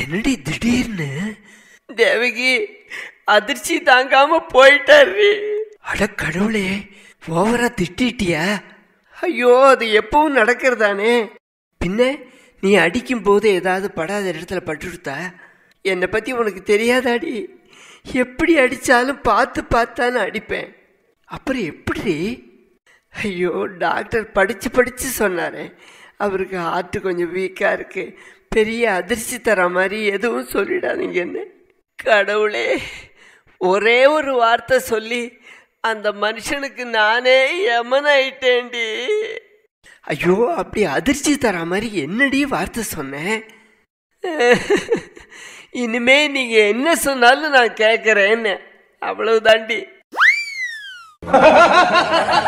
என்னடி திடீர்னு தேவகி அதிர்ச்சி தாங்காம போயிட்டாரு அட கடவுளே ஓவரா திட்டிட்டியா ஐயோ அது எப்பவும் நடக்கிறதானே பின்ன நீ அடிக்கும் போது ஏதாவது படாத இடத்துல பட்டுடுத்தா என்னை பற்றி உனக்கு தெரியாதாடி எப்படி அடித்தாலும் பார்த்து பார்த்தானு அடிப்பேன் அப்புறம் எப்படி ஐயோ டாக்டர் படித்து படித்து சொன்னாரே அவருக்கு ஹார்ட் கொஞ்சம் வீக்காக இருக்குது பெரிய அதிர்ச்சி தர மாதிரி எதுவும் சொல்லிடாதீங்க என்ன கடவுளே ஒரே ஒரு வார்த்தை சொல்லி அந்த மனுஷனுக்கு நானே யமன் ஆயிட்டேன்டி ஐயோ அப்படி அதிர்ச்சி தர மாதிரி என்னடி வார்த்தை சொன்னேன் இனிமே நீங்க என்ன சொன்னாலும் நான் கேட்கறேன்னு அவ்வளவுதாண்டி